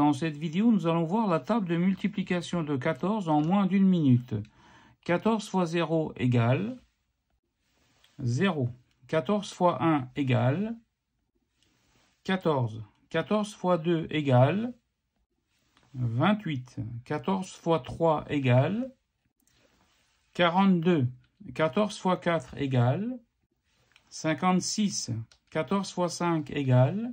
dans cette vidéo, nous allons voir la table de multiplication de 14 en moins d'une minute. 14 fois 0 égale 0. 14 fois 1 égale 14. 14 fois 2 égale 28. 14 fois 3 égale 42. 14 fois 4 égale 56. 14 fois 5 égale